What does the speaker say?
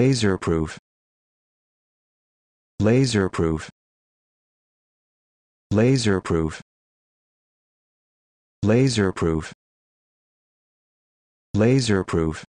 Laser proof. Laser proof. Laser proof. Laser proof. Laser proof.